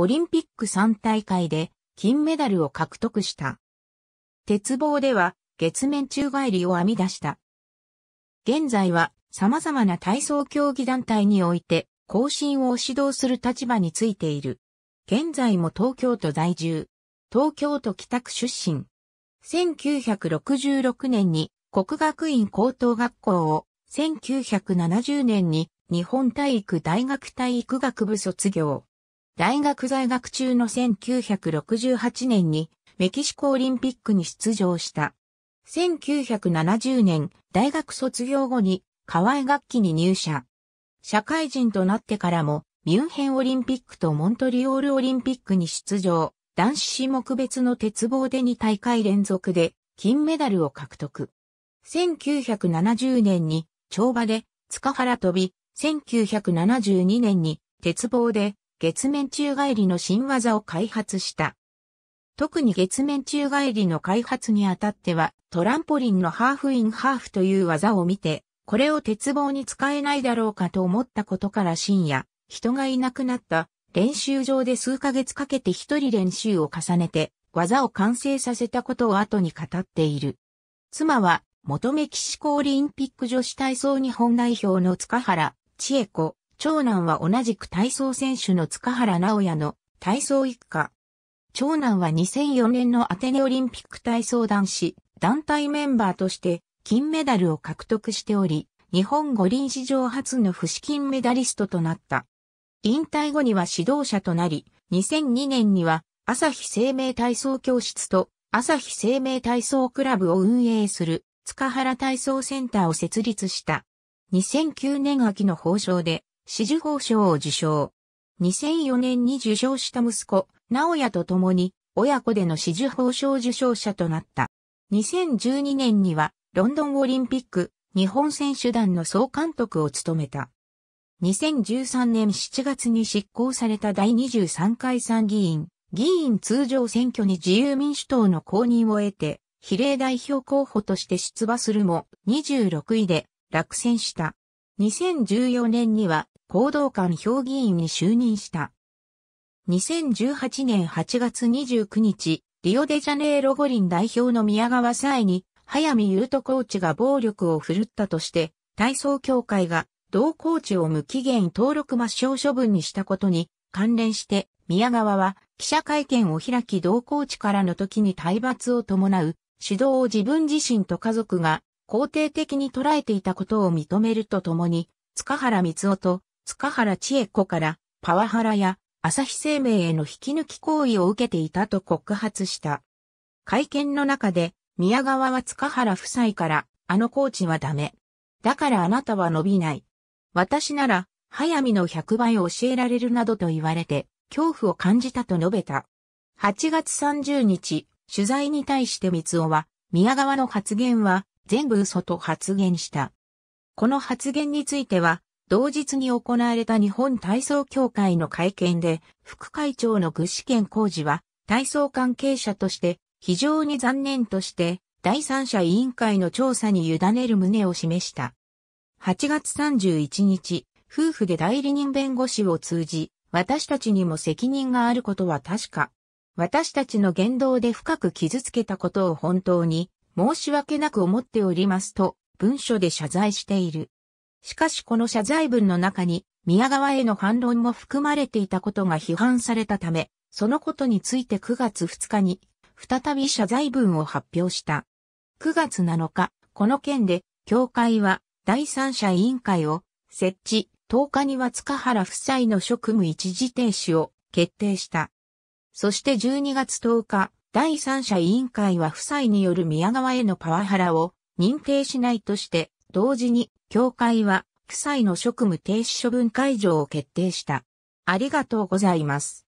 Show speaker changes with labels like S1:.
S1: オリンピック3大会で金メダルを獲得した。鉄棒では月面宙返りを編み出した。現在は様々な体操競技団体において更新を指導する立場についている。現在も東京都在住。東京都北区出身。1966年に国学院高等学校を、1970年に日本体育大学体育学部卒業。大学在学中の1968年にメキシコオリンピックに出場した。1970年、大学卒業後に、河合楽器に入社。社会人となってからも、ミュンヘンオリンピックとモントリオールオリンピックに出場、男子種目別の鉄棒で2大会連続で金メダルを獲得。1970年に跳馬で塚原飛び、1972年に鉄棒で月面宙返りの新技を開発した。特に月面宙返りの開発にあたっては、トランポリンのハーフインハーフという技を見て、これを鉄棒に使えないだろうかと思ったことから深夜、人がいなくなった練習場で数ヶ月かけて一人練習を重ねて、技を完成させたことを後に語っている。妻は、元メキシコオリンピック女子体操日本代表の塚原千恵子長男は同じく体操選手の塚原直也の体操一家。長男は2004年のアテネオリンピック体操男子団体メンバーとして金メダルを獲得しており、日本五輪史上初の不死金メダリストとなった。引退後には指導者となり、2002年には朝日生命体操教室と朝日生命体操クラブを運営する塚原体操センターを設立した。2009年秋の放送で紫綬褒章を受章。2004年に受章した息子、直也と共に、親子での紫綬褒章受章者となった。2012年には、ロンドンオリンピック、日本選手団の総監督を務めた。2013年7月に執行された第23回参議院、議員通常選挙に自由民主党の公認を得て、比例代表候補として出馬するも、26位で落選した。2014年には行動官評議員に就任した。2018年8月29日、リオデジャネイロ五輪代表の宮川沙に、早見優斗コーチが暴力を振るったとして、体操協会が同コーチを無期限登録抹消処分にしたことに関連して、宮川は記者会見を開き同コーチからの時に体罰を伴う指導を自分自身と家族が肯定的に捉えていたことを認めるとともに、塚原光夫と塚原千恵子からパワハラや朝日生命への引き抜き行為を受けていたと告発した。会見の中で、宮川は塚原夫妻から、あのコーチはダメ。だからあなたは伸びない。私なら、早見の100倍教えられるなどと言われて、恐怖を感じたと述べた。8月30日、取材に対して三尾は、宮川の発言は、全部嘘と発言した。この発言については、同日に行われた日本体操協会の会見で、副会長の具志堅工事は、体操関係者として、非常に残念として、第三者委員会の調査に委ねる旨を示した。8月31日、夫婦で代理人弁護士を通じ、私たちにも責任があることは確か。私たちの言動で深く傷つけたことを本当に申し訳なく思っておりますと文書で謝罪している。しかしこの謝罪文の中に、宮川への反論も含まれていたことが批判されたため、そのことについて9月2日に、再び謝罪文を発表した。9月7日、この件で、協会は第三者委員会を設置、10日には塚原夫妻の職務一時停止を決定した。そして12月10日、第三者委員会は夫妻による宮川へのパワハラを認定しないとして同時に、協会は、夫妻の職務停止処分解除を決定した。ありがとうございます。